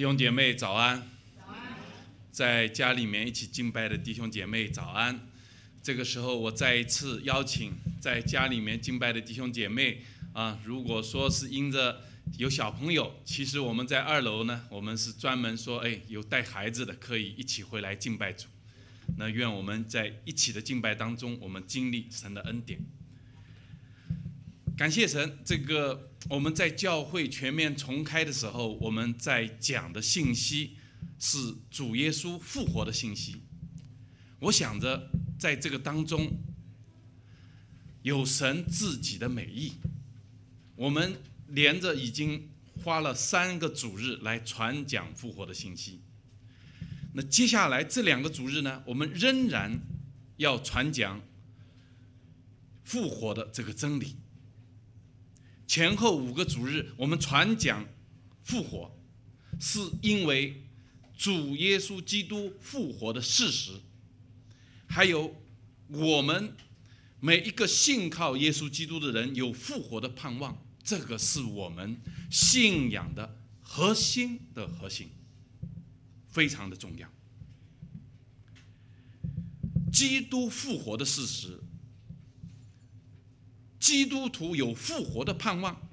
弟兄姐妹早安！在家里面一起敬拜的弟兄姐妹早安！这个时候我再一次邀请在家里面敬拜的弟兄姐妹啊，如果说是因着有小朋友，其实我们在二楼呢，我们是专门说，哎，有带孩子的可以一起回来敬拜主。那愿我们在一起的敬拜当中，我们经历神的恩典。感谢神，这个我们在教会全面重开的时候，我们在讲的信息是主耶稣复活的信息。我想着在这个当中有神自己的美意，我们连着已经花了三个主日来传讲复活的信息。那接下来这两个主日呢，我们仍然要传讲复活的这个真理。前后五个主日，我们传讲复活，是因为主耶稣基督复活的事实，还有我们每一个信靠耶稣基督的人有复活的盼望，这个是我们信仰的核心的核心，非常的重要。基督复活的事实。基督徒有复活的盼望，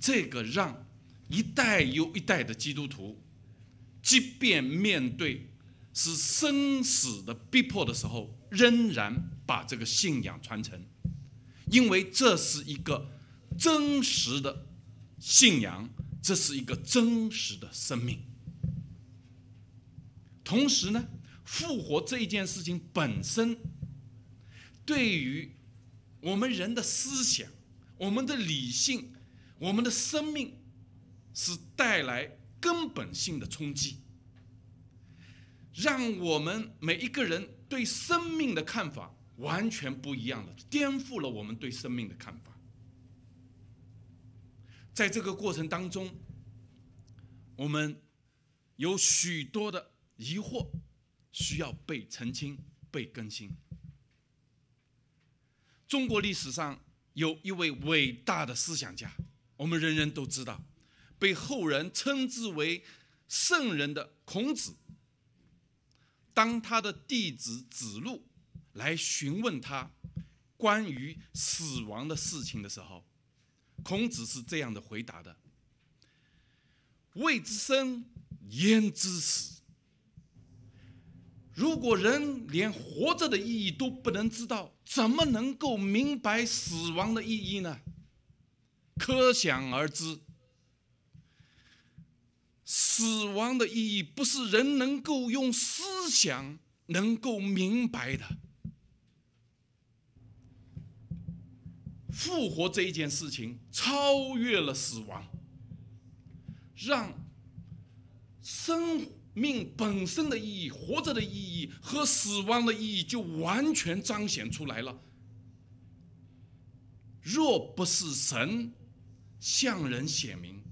这个让一代又一代的基督徒，即便面对是生死的逼迫的时候，仍然把这个信仰传承，因为这是一个真实的信仰，这是一个真实的生命。同时呢，复活这一件事情本身，对于我们人的思想、我们的理性、我们的生命，是带来根本性的冲击，让我们每一个人对生命的看法完全不一样了，颠覆了我们对生命的看法。在这个过程当中，我们有许多的疑惑需要被澄清、被更新。中国历史上有一位伟大的思想家，我们人人都知道，被后人称之为圣人的孔子。当他的弟子子路来询问他关于死亡的事情的时候，孔子是这样的回答的：“未知生，焉知死。”如果人连活着的意义都不能知道，怎么能够明白死亡的意义呢？可想而知，死亡的意义不是人能够用思想能够明白的。复活这一件事情超越了死亡，让生。命本身的意义、活着的意义和死亡的意义就完全彰显出来了。若不是神向人显明，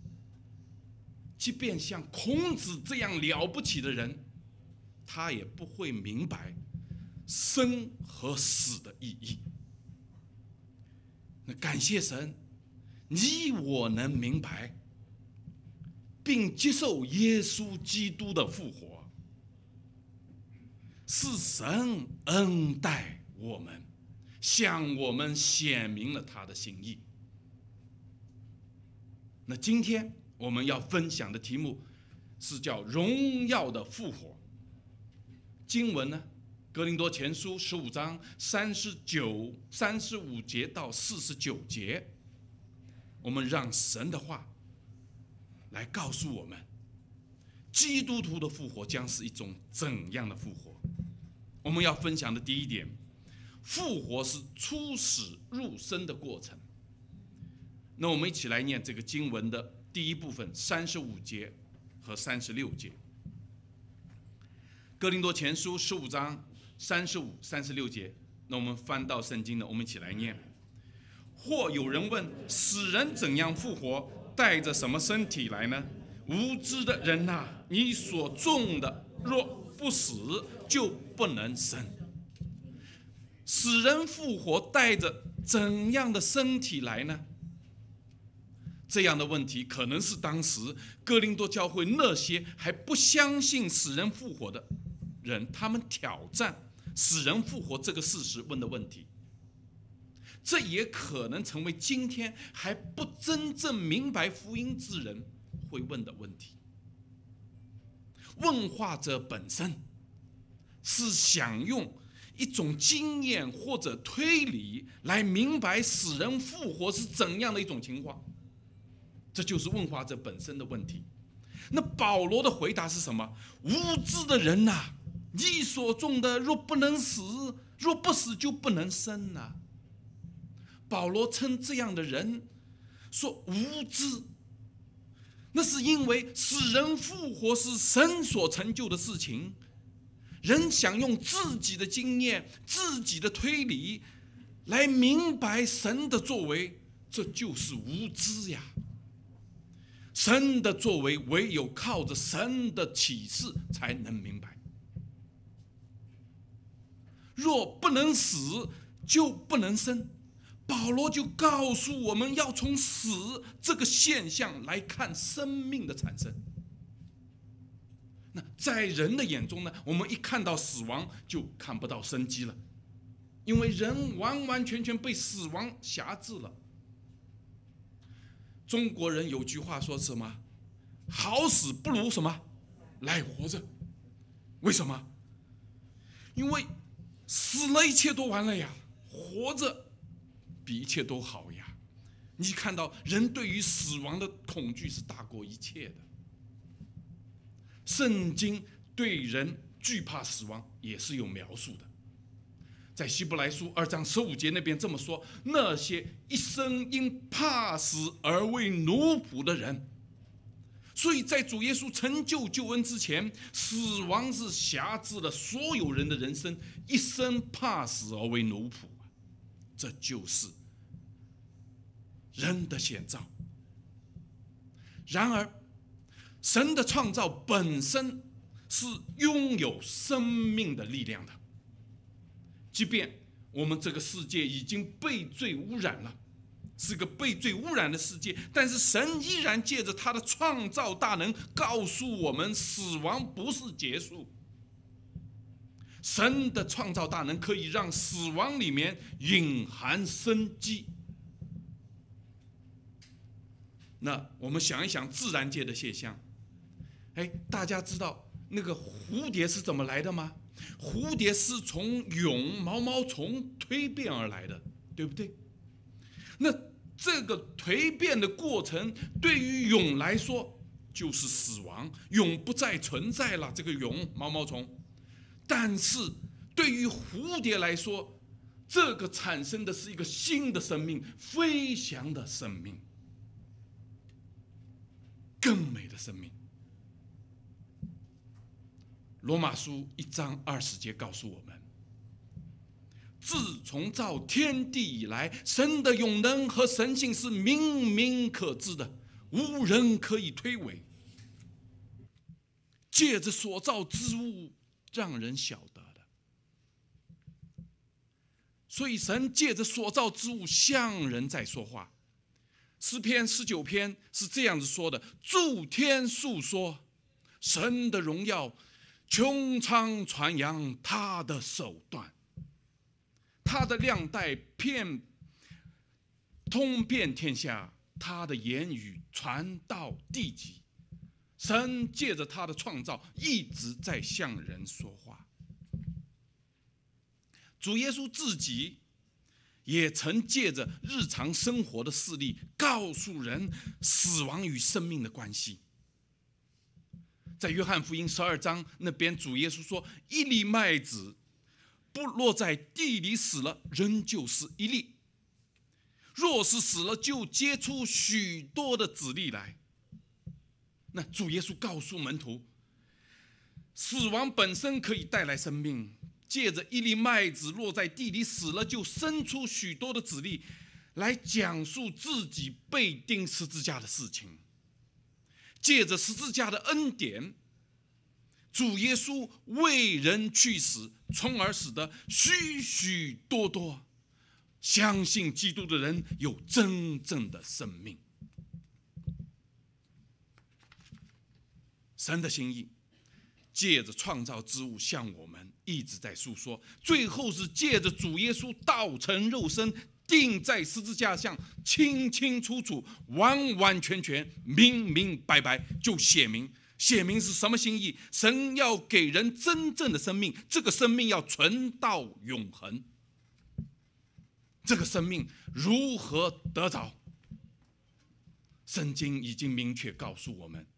即便像孔子这样了不起的人，他也不会明白生和死的意义。那感谢神，你我能明白。并接受耶稣基督的复活，是神恩待我们，向我们显明了他的心意。那今天我们要分享的题目是叫“荣耀的复活”。经文呢，《格林多前书》十五章三十九、三十五节到四十九节，我们让神的话。来告诉我们，基督徒的复活将是一种怎样的复活？我们要分享的第一点，复活是出死入生的过程。那我们一起来念这个经文的第一部分，三十五节和三十六节，《哥林多前书》十五章三十五、三十六节。那我们翻到圣经呢，我们一起来念。或有人问：死人怎样复活？带着什么身体来呢？无知的人呐，你所种的若不死，就不能生。死人复活带着怎样的身体来呢？这样的问题，可能是当时哥林多教会那些还不相信死人复活的人，他们挑战死人复活这个事实问的问题。这也可能成为今天还不真正明白福音之人会问的问题。问话者本身是想用一种经验或者推理来明白死人复活是怎样的一种情况，这就是问话者本身的问题。那保罗的回答是什么？无知的人呐，你所种的若不能死，若不死就不能生呐。保罗称这样的人说无知，那是因为使人复活是神所成就的事情，人想用自己的经验、自己的推理来明白神的作为，这就是无知呀。神的作为，唯有靠着神的启示才能明白。若不能死，就不能生。保罗就告诉我们要从死这个现象来看生命的产生。那在人的眼中呢，我们一看到死亡就看不到生机了，因为人完完全全被死亡辖制了。中国人有句话说什么：“好死不如什么，来活着。”为什么？因为死了一切都完了呀，活着。比一切都好呀！你看到人对于死亡的恐惧是大过一切的。圣经对人惧怕死亡也是有描述的，在希伯来书二章十五节那边这么说：那些一生因怕死而为奴仆的人。所以在主耶稣成就救恩之前，死亡是辖制了所有人的人生，一生怕死而为奴仆这就是。人的显兆。然而，神的创造本身是拥有生命的力量的。即便我们这个世界已经被罪污染了，是个被罪污染的世界，但是神依然借着他的创造大能告诉我们：死亡不是结束。神的创造大能可以让死亡里面隐含生机。那我们想一想自然界的现象，哎，大家知道那个蝴蝶是怎么来的吗？蝴蝶是从蛹毛毛虫蜕变而来的，对不对？那这个蜕变的过程对于蛹来说就是死亡，蛹不再存在了，这个蛹毛毛虫。但是对于蝴蝶来说，这个产生的是一个新的生命，飞翔的生命。更美的生命。罗马书一章二十节告诉我们：自从造天地以来，神的永能和神性是明明可知的，无人可以推诿。借着所造之物，让人晓得的。所以神借着所造之物向人在说话。诗篇十九篇是这样子说的：“诸天述说神的荣耀，穹苍传扬他的手段。他的亮带遍通遍天下，他的言语传到地极。神借着他的创造，一直在向人说话。主耶稣自己。”也曾借着日常生活的事例，告诉人死亡与生命的关系。在约翰福音十二章那边，主耶稣说：“一粒麦子，不落在地里死了，仍旧是一粒；若是死了，就结出许多的子粒来。”那主耶稣告诉门徒：“死亡本身可以带来生命。”借着一粒麦子落在地里死了，就生出许多的子粒，来讲述自己被钉十字架的事情。借着十字架的恩典，主耶稣为人去死，从而使得许许多多相信基督的人有真正的生命。神的心意。借着创造之物向我们一直在诉说，最后是借着主耶稣道成肉身，钉在十字架上，清清楚楚、完完全全、明明白白就写明，写明是什么心意。神要给人真正的生命，这个生命要存到永恒。这个生命如何得着？圣经已经明确告诉我们。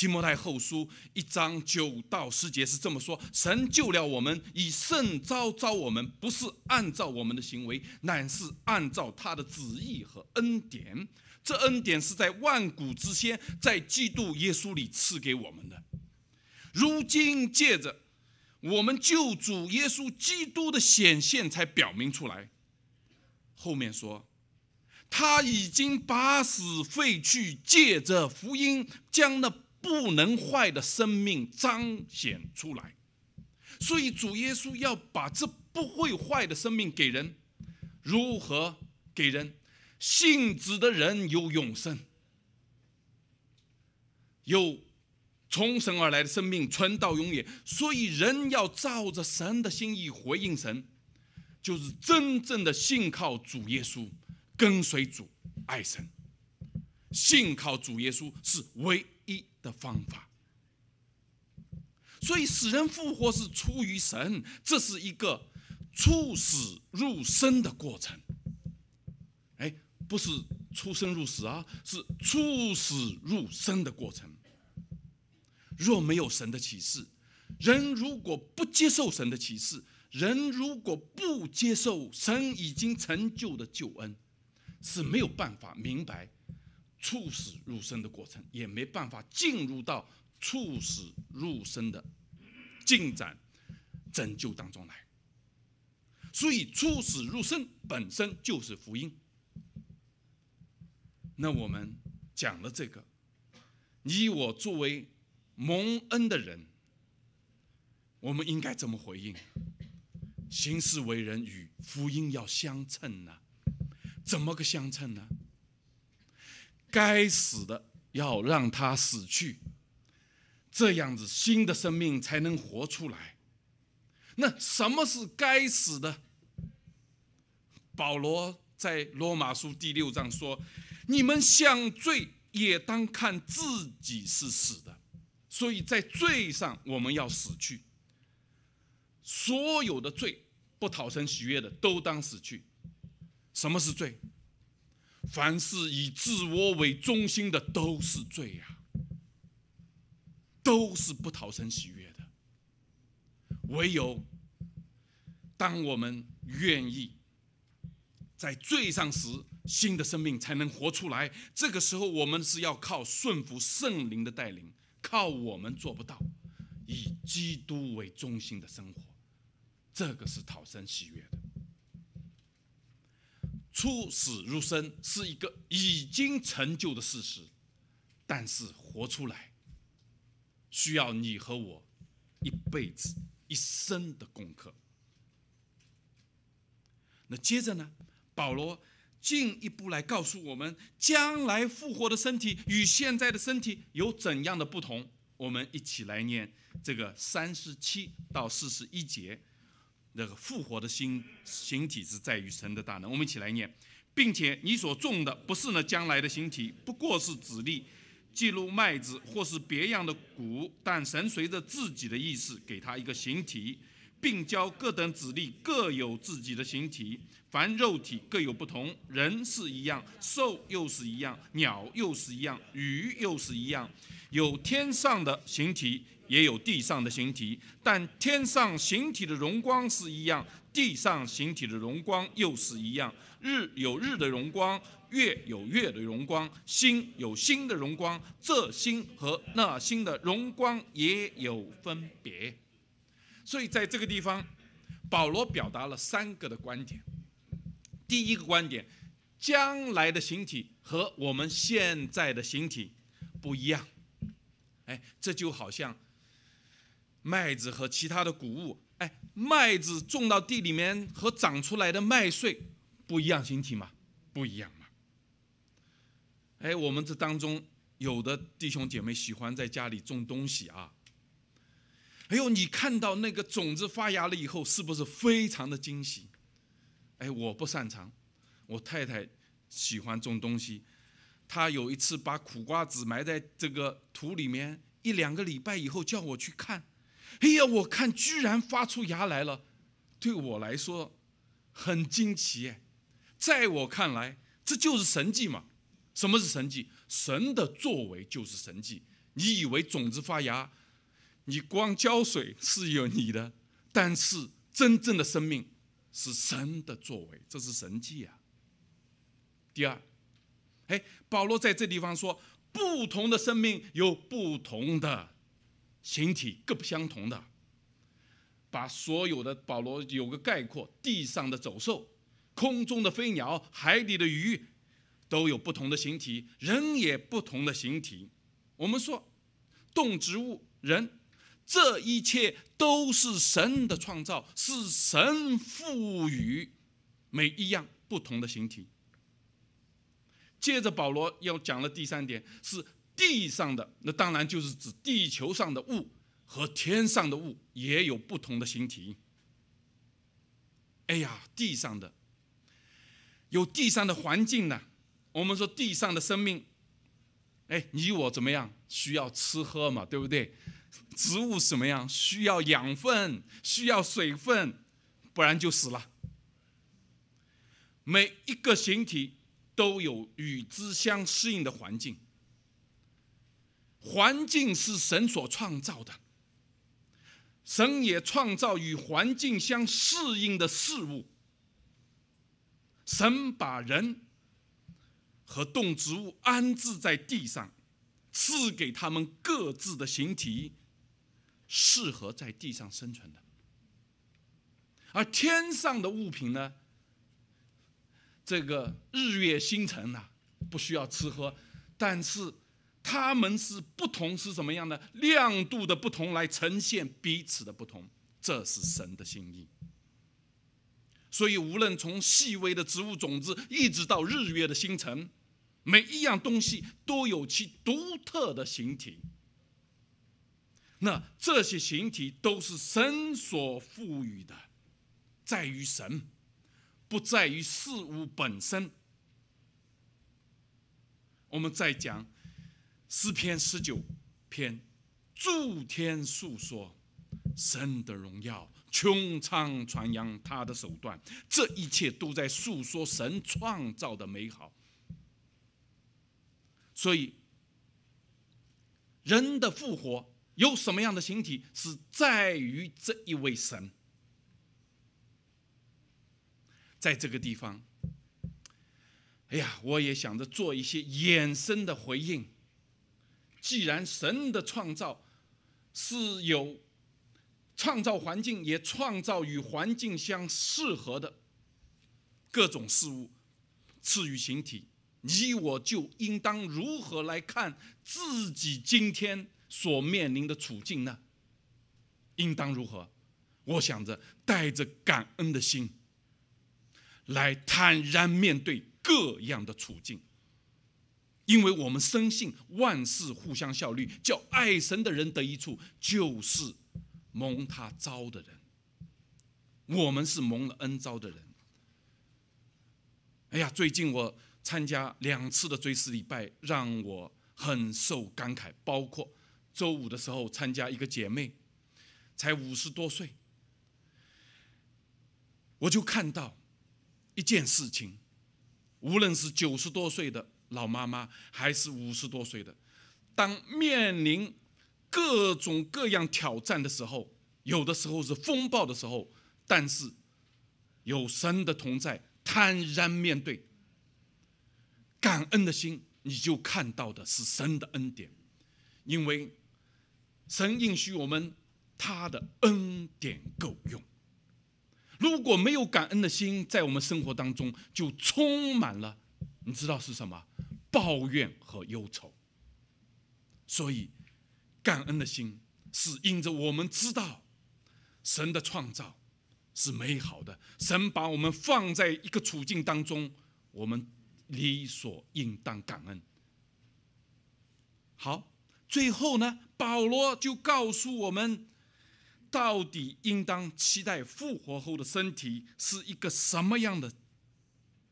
提摩太后书一章九到十节是这么说：神救了我们，以圣召召我们，不是按照我们的行为，乃是按照他的旨意和恩典。这恩典是在万古之先，在基督耶稣里赐给我们的。如今借着我们救主耶稣基督的显现才表明出来。后面说，他已经把死废去，借着福音将那。不能坏的生命彰显出来，所以主耶稣要把这不会坏的生命给人。如何给人？信子的人有永生，有从神而来的生命存到永远。所以人要照着神的心意回应神，就是真正的信靠主耶稣，跟随主，爱神。信靠主耶稣是唯。一的方法，所以使人复活是出于神，这是一个出死入生的过程。哎，不是出生入死啊，是出死入生的过程。若没有神的启示，人如果不接受神的启示，人如果不接受神已经成就的救恩，是没有办法明白。促使入生的过程，也没办法进入到促使入生的进展拯救当中来。所以，促使入生本身就是福音。那我们讲了这个，你我作为蒙恩的人，我们应该怎么回应？行事为人与福音要相称呢？怎么个相称呢？该死的，要让他死去，这样子新的生命才能活出来。那什么是该死的？保罗在罗马书第六章说：“你们想罪也当看自己是死的，所以在罪上我们要死去。所有的罪不讨生喜悦的，都当死去。什么是罪？”凡是以自我为中心的，都是罪呀，都是不讨神喜悦的。唯有当我们愿意在罪上时，新的生命才能活出来。这个时候，我们是要靠顺服圣灵的带领，靠我们做不到以基督为中心的生活，这个是讨神喜悦的。出死入生是一个已经成就的事实，但是活出来，需要你和我一辈子一生的功课。那接着呢，保罗进一步来告诉我们，将来复活的身体与现在的身体有怎样的不同。我们一起来念这个三十七到四十一节。那个复活的形形体是在于神的大能，我们一起来念，并且你所种的不是呢将来的形体，不过是指粒，记录麦子或是别样的谷，但神随着自己的意思给他一个形体，并教各等子粒各有自己的形体，凡肉体各有不同，人是一样，兽又是一样，鸟又是一样，鱼又是一样。有天上的形体，也有地上的形体。但天上形体的荣光是一样，地上形体的荣光又是一样。日有日的荣光，月有月的荣光，星有星的荣光。这星和那星的荣光也有分别。所以在这个地方，保罗表达了三个的观点。第一个观点，将来的形体和我们现在的形体不一样。哎，这就好像麦子和其他的谷物，哎，麦子种到地里面和长出来的麦穗不一样形体嘛，不一样嘛。哎，我们这当中有的弟兄姐妹喜欢在家里种东西啊。哎呦，你看到那个种子发芽了以后，是不是非常的惊喜？哎，我不擅长，我太太喜欢种东西。他有一次把苦瓜子埋在这个土里面一两个礼拜以后叫我去看，哎呀，我看居然发出芽来了，对我来说很惊奇。在我看来，这就是神迹嘛。什么是神迹？神的作为就是神迹。你以为种子发芽，你光浇水是有你的，但是真正的生命是神的作为，这是神迹啊。第二。哎，保罗在这地方说，不同的生命有不同的形体，各不相同的。把所有的保罗有个概括：地上的走兽、空中的飞鸟、海底的鱼，都有不同的形体；人也不同的形体。我们说，动植物、人，这一切都是神的创造，是神赋予每一样不同的形体。接着保罗要讲的第三点，是地上的，那当然就是指地球上的物和天上的物也有不同的形体。哎呀，地上的有地上的环境呢，我们说地上的生命，哎，你我怎么样需要吃喝嘛，对不对？植物什么样需要养分，需要水分，不然就死了。每一个形体。都有与之相适应的环境。环境是神所创造的，神也创造与环境相适应的事物。神把人和动植物安置在地上，赐给他们各自的形体，适合在地上生存的。而天上的物品呢？这个日月星辰呐，不需要吃喝，但是它们是不同，是什么样的亮度的不同来呈现彼此的不同，这是神的心意。所以，无论从细微的植物种子，一直到日月的星辰，每一样东西都有其独特的形体。那这些形体都是神所赋予的，在于神。不在于事物本身。我们再讲诗篇十九篇，诸天述说神的荣耀，穹苍传扬他的手段。这一切都在诉说神创造的美好。所以，人的复活有什么样的形体，是在于这一位神。在这个地方，哎呀，我也想着做一些衍生的回应。既然神的创造是有创造环境，也创造与环境相适合的各种事物，赐予形体，你我就应当如何来看自己今天所面临的处境呢？应当如何？我想着带着感恩的心。来坦然面对各样的处境，因为我们深信万事互相效力，叫爱神的人得一处，就是蒙他招的人。我们是蒙了恩招的人。哎呀，最近我参加两次的追思礼拜，让我很受感慨。包括周五的时候参加一个姐妹，才五十多岁，我就看到。一件事情，无论是九十多岁的老妈妈，还是五十多岁的，当面临各种各样挑战的时候，有的时候是风暴的时候，但是有神的同在，坦然面对，感恩的心，你就看到的是神的恩典，因为神应许我们，他的恩典够用。如果没有感恩的心，在我们生活当中就充满了，你知道是什么？抱怨和忧愁。所以，感恩的心是因着我们知道，神的创造是美好的，神把我们放在一个处境当中，我们理所应当感恩。好，最后呢，保罗就告诉我们。到底应当期待复活后的身体是一个什么样的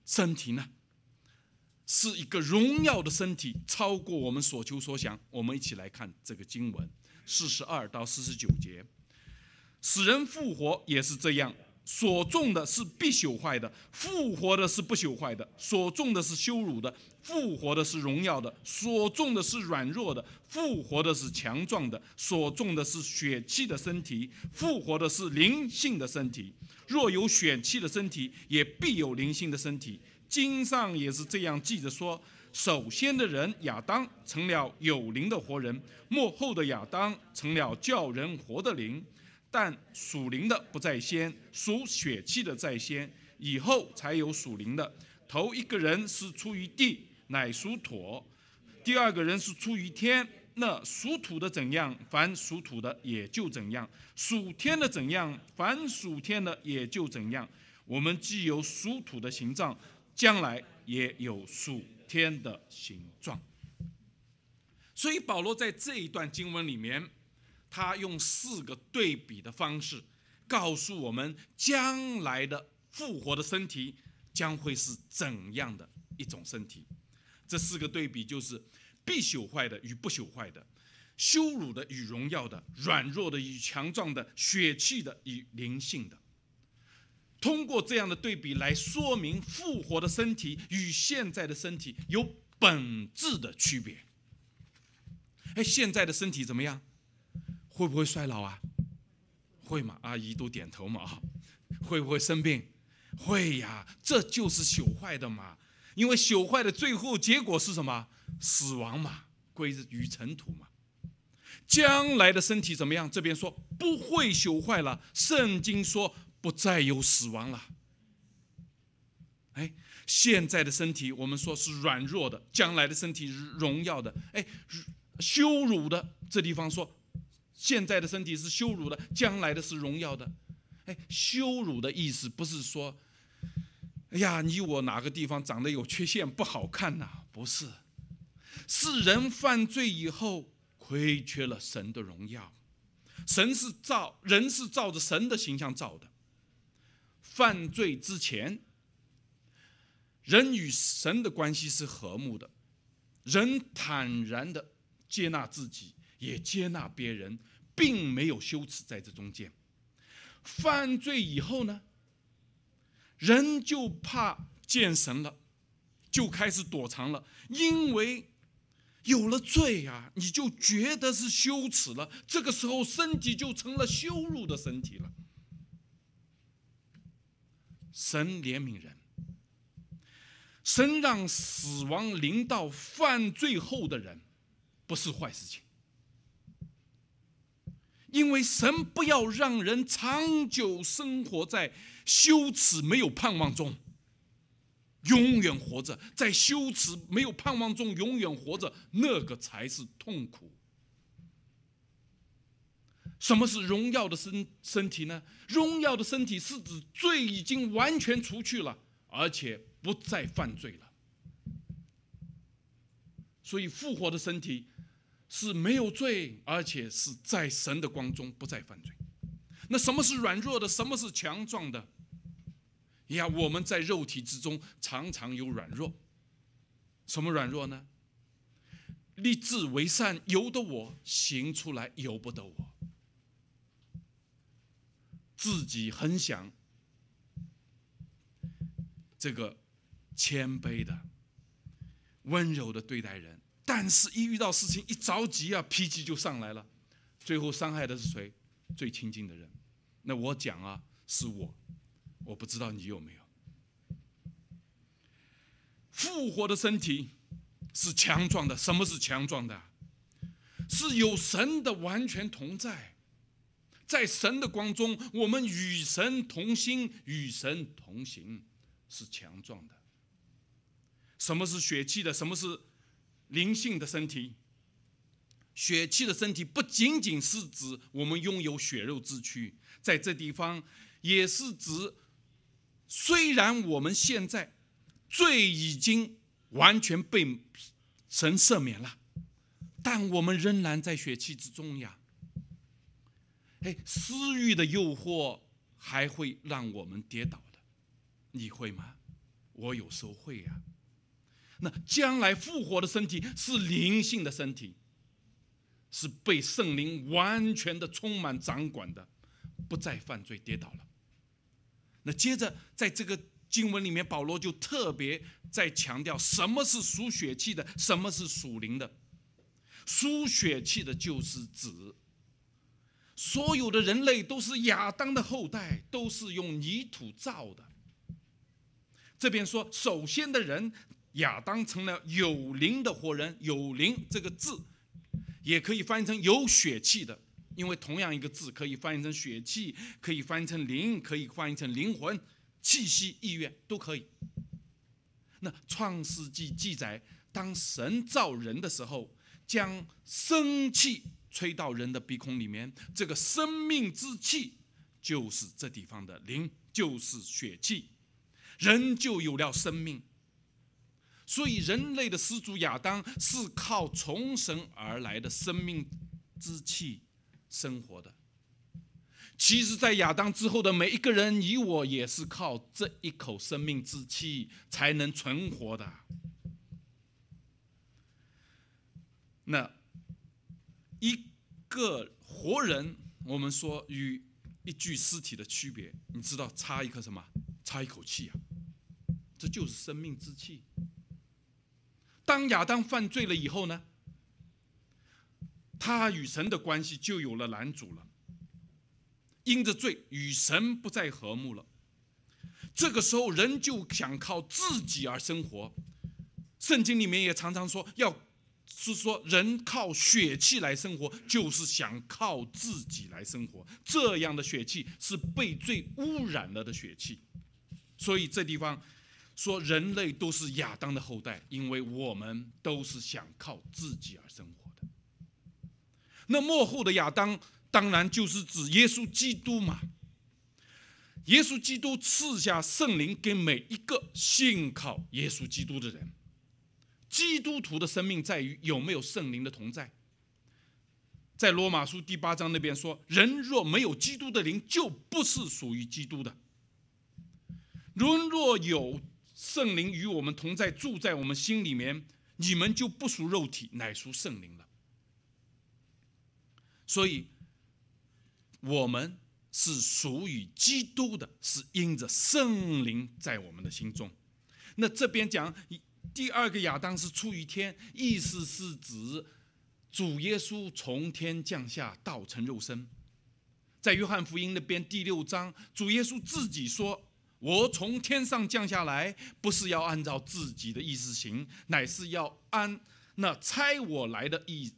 身体呢？是一个荣耀的身体，超过我们所求所想。我们一起来看这个经文四十二到四十九节，使人复活也是这样。所种的是必朽坏的，复活的是不朽坏的；所种的是羞辱的，复活的是荣耀的；所种的是软弱的，复活的是强壮的；所种的是血气的身体，复活的是灵性的身体。若有血气的身体，也必有灵性的身体。经上也是这样记着说：首先的人亚当成了有灵的活人，幕后的亚当成了叫人活的灵。但属灵的不在先，属血气的在先，以后才有属灵的。头一个人是出于地，乃属土；第二个人是出于天，那属土的怎样，凡属土的也就怎样；属天的怎样，凡属天的也就怎样。我们既有属土的形状，将来也有属天的形状。所以保罗在这一段经文里面。他用四个对比的方式，告诉我们将来的复活的身体将会是怎样的一种身体。这四个对比就是：必朽坏的与不朽坏的，羞辱的与荣耀的，软弱的与强壮的，血气的与灵性的。通过这样的对比来说明复活的身体与现在的身体有本质的区别。哎，现在的身体怎么样？会不会衰老啊？会嘛？阿姨都点头嘛啊？会不会生病？会呀，这就是朽坏的嘛。因为朽坏的最后结果是什么？死亡嘛，归于尘土嘛。将来的身体怎么样？这边说不会朽坏了。圣经说不再有死亡了。哎，现在的身体我们说是软弱的，将来的身体是荣耀的。哎，羞辱的这地方说。现在的身体是羞辱的，将来的是荣耀的。哎，羞辱的意思不是说，哎呀，你我哪个地方长得有缺陷不好看呐？不是，是人犯罪以后亏缺了神的荣耀。神是造人，是照着神的形象造的。犯罪之前，人与神的关系是和睦的，人坦然的接纳自己。也接纳别人，并没有羞耻在这中间。犯罪以后呢，人就怕见神了，就开始躲藏了。因为有了罪啊，你就觉得是羞耻了。这个时候，身体就成了羞辱的身体了。神怜悯人，神让死亡临到犯罪后的人，不是坏事情。因为神不要让人长久生活在羞耻没有盼望中，永远活着在羞耻没有盼望中永远活着，那个才是痛苦。什么是荣耀的身身体呢？荣耀的身体是指罪已经完全除去了，而且不再犯罪了。所以复活的身体。是没有罪，而且是在神的光中不再犯罪。那什么是软弱的？什么是强壮的？呀，我们在肉体之中常常有软弱。什么软弱呢？立志为善，由得我行出来，由不得我。自己很想这个谦卑的、温柔的对待人。但是，一遇到事情一着急啊，脾气就上来了，最后伤害的是谁？最亲近的人。那我讲啊，是我。我不知道你有没有复活的身体，是强壮的。什么是强壮的？是有神的完全同在，在神的光中，我们与神同心，与神同行，是强壮的。什么是血气的？什么是？灵性的身体、血气的身体，不仅仅是指我们拥有血肉之躯，在这地方也是指，虽然我们现在罪已经完全被神赦免了，但我们仍然在血气之中呀。哎，私欲的诱惑还会让我们跌倒的，你会吗？我有时候会呀。那将来复活的身体是灵性的身体，是被圣灵完全的充满掌管的，不再犯罪跌倒了。那接着在这个经文里面，保罗就特别在强调什么是属血气的，什么是属灵的。属血气的就是指所有的人类都是亚当的后代，都是用泥土造的。这边说，首先的人。亚当成了有灵的活人，有灵这个字，也可以翻译成有血气的，因为同样一个字可以翻译成血气，可以翻译成灵，可以翻译成灵魂、气息、意愿都可以。那《创世纪》记载，当神造人的时候，将生气吹到人的鼻孔里面，这个生命之气就是这地方的灵，就是血气，人就有了生命。所以，人类的始祖亚当是靠从神而来的生命之气生活的。其实，在亚当之后的每一个人，你我也是靠这一口生命之气才能存活的。那一个活人，我们说与一具尸体的区别，你知道差一个什么？差一口气啊！这就是生命之气。当亚当犯罪了以后呢，他与神的关系就有了拦阻了。因着罪，与神不再和睦了。这个时候，人就想靠自己而生活。圣经里面也常常说，要是说人靠血气来生活，就是想靠自己来生活。这样的血气是被罪污染了的血气，所以这地方。说人类都是亚当的后代，因为我们都是想靠自己而生活的。那幕后的亚当当然就是指耶稣基督嘛。耶稣基督赐下圣灵给每一个信靠耶稣基督的人，基督徒的生命在于有没有圣灵的同在。在罗马书第八章那边说，人若没有基督的灵，就不是属于基督的。人若有。圣灵与我们同在，住在我们心里面，你们就不属肉体，乃属圣灵了。所以，我们是属于基督的，是因着圣灵在我们的心中。那这边讲第二个亚当是出于天，意思是指主耶稣从天降下，道成肉身。在约翰福音那边第六章，主耶稣自己说。我从天上降下来，不是要按照自己的意思行，乃是要按那猜我来的意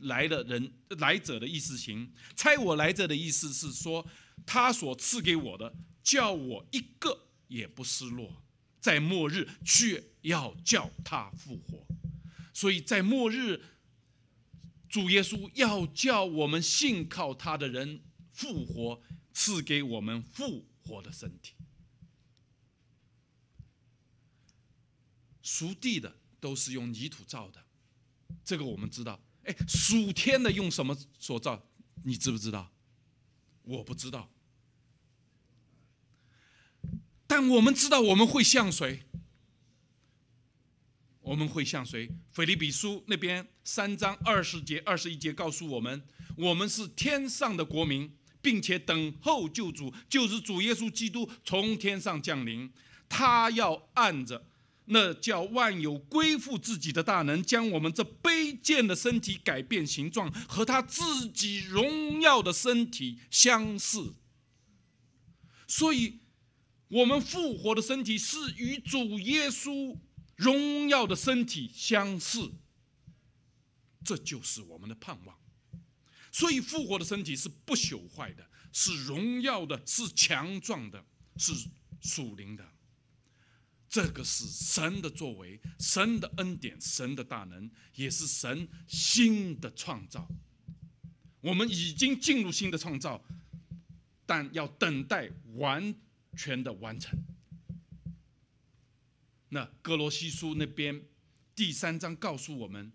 来的人来者的意思行。猜我来者的意思是说，他所赐给我的，叫我一个也不失落。在末日却要叫他复活。所以在末日，主耶稣要叫我们信靠他的人复活，赐给我们复活的身体。属地的都是用泥土造的，这个我们知道。哎，属天的用什么所造？你知不知道？我不知道。但我们知道我们会像谁？我们会像谁？菲利比书那边三章二十节、二十一节告诉我们，我们是天上的国民，并且等候救主，就是主耶稣基督从天上降临。他要按着。那叫万有归附自己的大能，将我们这卑贱的身体改变形状，和他自己荣耀的身体相似。所以，我们复活的身体是与主耶稣荣耀的身体相似，这就是我们的盼望。所以，复活的身体是不朽坏的，是荣耀的，是强壮的，是属灵的。这个是神的作为，神的恩典，神的大能，也是神新的创造。我们已经进入新的创造，但要等待完全的完成。那格罗西书那边第三章告诉我们：，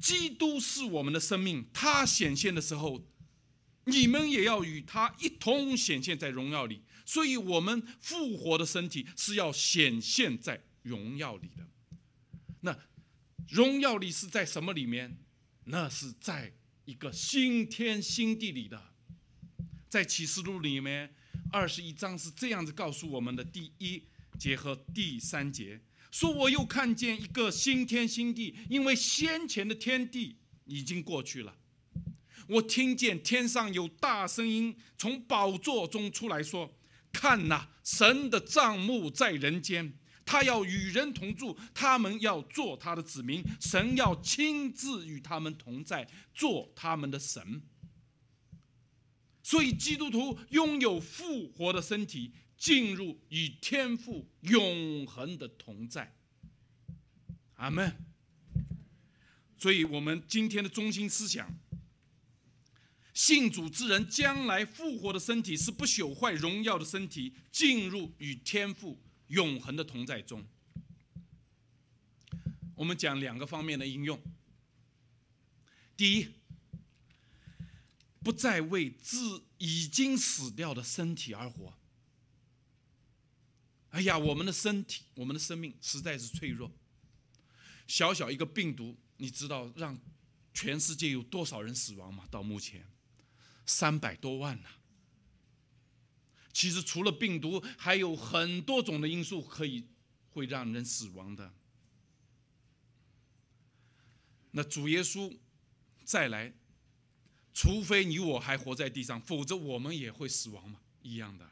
基督是我们的生命，他显现的时候，你们也要与他一同显现在荣耀里。所以，我们复活的身体是要显现在荣耀里的。那荣耀里是在什么里面？那是在一个新天新地里的。在启示录里面，二十一章是这样子告诉我们的：第一节和第三节说：“我又看见一个新天新地，因为先前的天地已经过去了。我听见天上有大声音从宝座中出来说。”看呐，神的帐幕在人间，他要与人同住，他们要做他的子民，神要亲自与他们同在，做他们的神。所以基督徒拥有复活的身体，进入与天父永恒的同在。阿门。所以我们今天的中心思想。信主之人将来复活的身体是不朽坏、荣耀的身体，进入与天父永恒的同在中。我们讲两个方面的应用：第一，不再为自已经死掉的身体而活。哎呀，我们的身体、我们的生命实在是脆弱，小小一个病毒，你知道让全世界有多少人死亡吗？到目前。三百多万呢。其实除了病毒，还有很多种的因素可以会让人死亡的。那主耶稣再来，除非你我还活在地上，否则我们也会死亡嘛，一样的。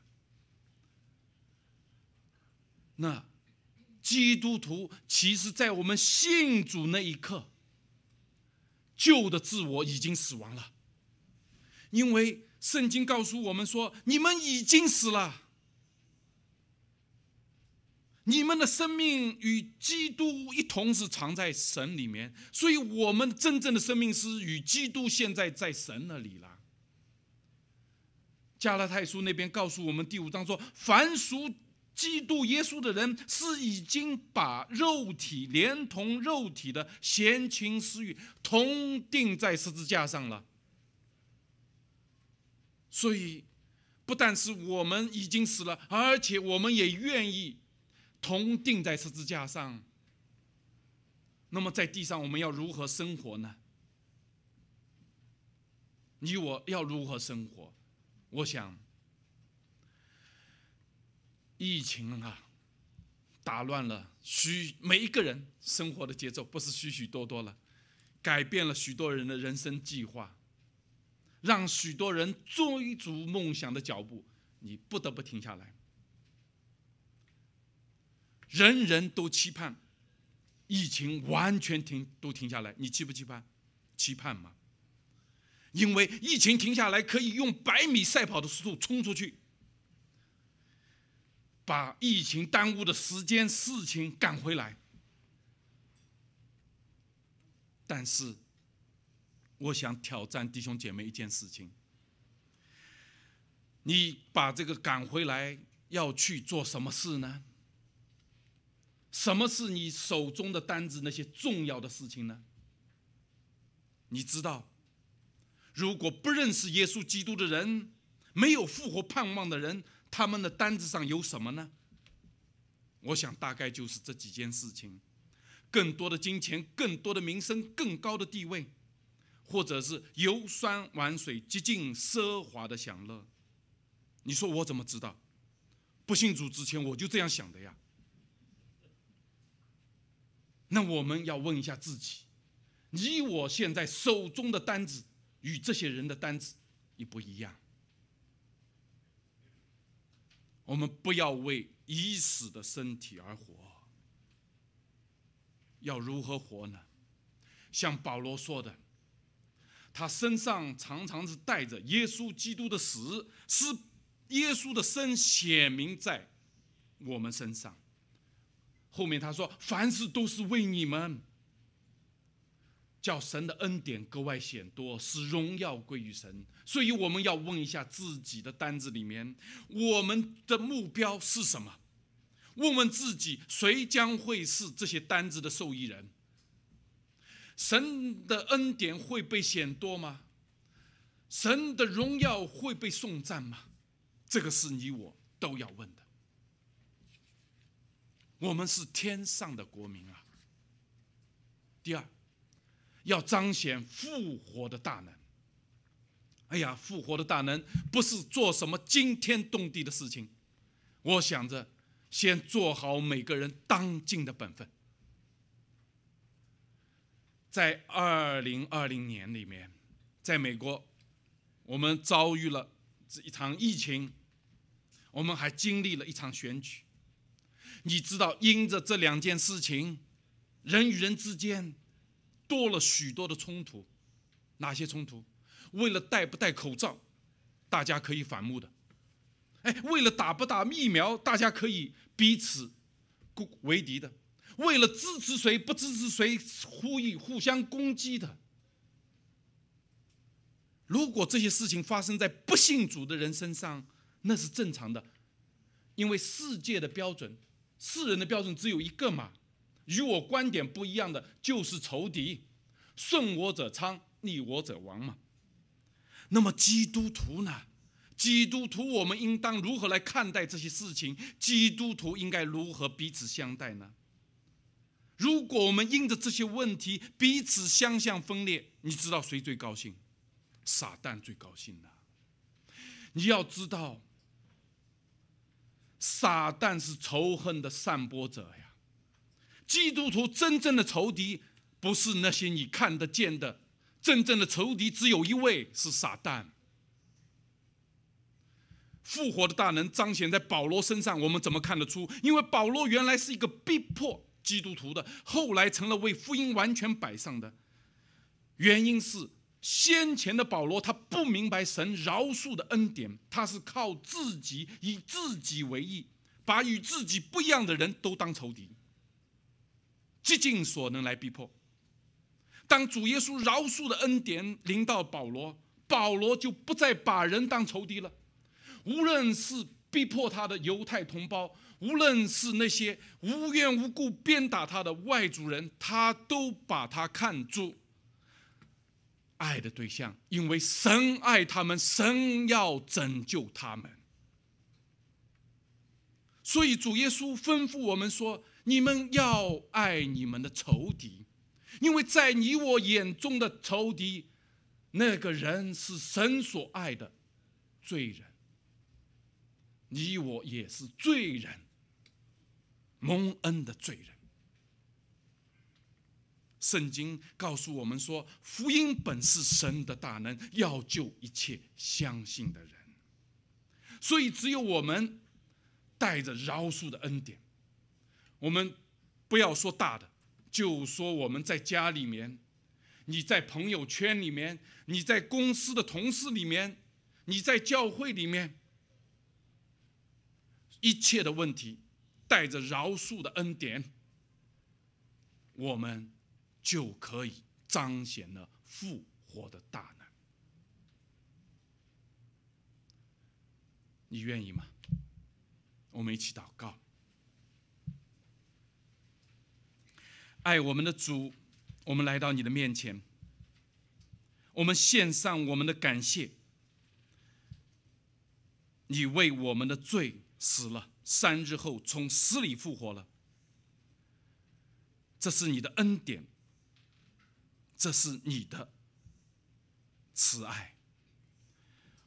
那基督徒，其实在我们信主那一刻，旧的自我已经死亡了。因为圣经告诉我们说，你们已经死了，你们的生命与基督一同是藏在神里面，所以我们真正的生命是与基督现在在神那里了。加拉太书那边告诉我们，第五章说，凡属基督耶稣的人，是已经把肉体连同肉体的闲情私欲同定在十字架上了。所以，不但是我们已经死了，而且我们也愿意同钉在十字架上。那么，在地上我们要如何生活呢？你我要如何生活？我想，疫情啊，打乱了许每一个人生活的节奏，不是许许多多了，改变了许多人的人生计划。让许多人追逐梦想的脚步，你不得不停下来。人人都期盼疫情完全停都停下来，你期不期盼？期盼吗？因为疫情停下来，可以用百米赛跑的速度冲出去，把疫情耽误的时间事情赶回来。但是。我想挑战弟兄姐妹一件事情：你把这个赶回来要去做什么事呢？什么是你手中的单子那些重要的事情呢？你知道，如果不认识耶稣基督的人，没有复活盼望的人，他们的单子上有什么呢？我想大概就是这几件事情：更多的金钱，更多的名声，更高的地位。或者是游山玩水、极尽奢华的享乐，你说我怎么知道？不信主之前我就这样想的呀。那我们要问一下自己：你我现在手中的单子与这些人的单子一不一样？我们不要为已死的身体而活，要如何活呢？像保罗说的。他身上常常是带着耶稣基督的死，是耶稣的生显明在我们身上。后面他说：“凡事都是为你们，叫神的恩典格外显多，使荣耀归于神。”所以我们要问一下自己的单子里面，我们的目标是什么？问问自己，谁将会是这些单子的受益人？神的恩典会被显多吗？神的荣耀会被颂赞吗？这个是你我都要问的。我们是天上的国民啊。第二，要彰显复活的大能。哎呀，复活的大能不是做什么惊天动地的事情，我想着先做好每个人当尽的本分。在二零二零年里面，在美国，我们遭遇了这一场疫情，我们还经历了一场选举。你知道，因着这两件事情，人与人之间多了许多的冲突。哪些冲突？为了戴不戴口罩，大家可以反目的；哎，为了打不打疫苗，大家可以彼此为敌的。为了支持谁不支持谁，呼吁互相攻击的。如果这些事情发生在不信主的人身上，那是正常的，因为世界的标准、世人的标准只有一个嘛。与我观点不一样的就是仇敌，顺我者昌，逆我者亡嘛。那么基督徒呢？基督徒，我们应当如何来看待这些事情？基督徒应该如何彼此相待呢？如果我们因着这些问题彼此相向分裂，你知道谁最高兴？傻蛋最高兴了。你要知道，傻蛋是仇恨的散播者呀。基督徒真正的仇敌不是那些你看得见的，真正的仇敌只有一位是傻蛋。复活的大能彰显在保罗身上，我们怎么看得出？因为保罗原来是一个逼迫。基督徒的后来成了为福音完全摆上的，原因是先前的保罗他不明白神饶恕的恩典，他是靠自己以自己为义，把与自己不一样的人都当仇敌，极尽所能来逼迫。当主耶稣饶恕的恩典临到保罗，保罗就不再把人当仇敌了，无论是逼迫他的犹太同胞。无论是那些无缘无故鞭打他的外族人，他都把他看作爱的对象，因为神爱他们，神要拯救他们。所以主耶稣吩咐我们说：“你们要爱你们的仇敌，因为在你我眼中的仇敌，那个人是神所爱的罪人，你我也是罪人。”蒙恩的罪人，圣经告诉我们说，福音本是神的大能，要救一切相信的人。所以，只有我们带着饶恕的恩典，我们不要说大的，就说我们在家里面，你在朋友圈里面，你在公司的同事里面，你在教会里面，一切的问题。带着饶恕的恩典，我们就可以彰显了复活的大能。你愿意吗？我们一起祷告。爱我们的主，我们来到你的面前，我们献上我们的感谢。你为我们的罪死了。三日后从死里复活了。这是你的恩典，这是你的慈爱。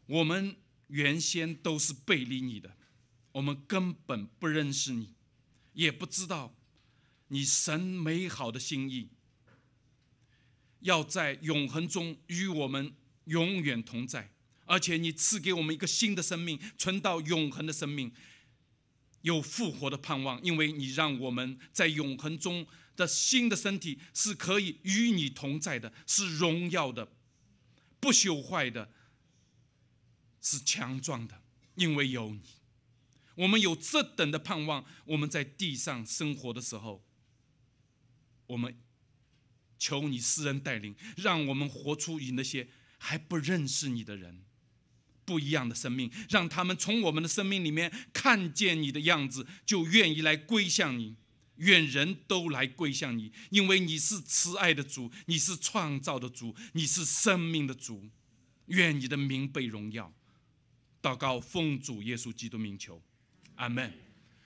我们原先都是背离你的，我们根本不认识你，也不知道你神美好的心意，要在永恒中与我们永远同在，而且你赐给我们一个新的生命，存到永恒的生命。有复活的盼望，因为你让我们在永恒中的新的身体是可以与你同在的，是荣耀的，不朽坏的，是强壮的。因为有你，我们有这等的盼望。我们在地上生活的时候，我们求你私人带领，让我们活出与那些还不认识你的人。不一样的生命，让他们从我们的生命里面看见你的样子，就愿意来归向你。愿人都来归向你，因为你是慈爱的主，你是创造的主，你是生命的主。愿你的名被荣耀。祷告奉主耶稣基督名求，阿门。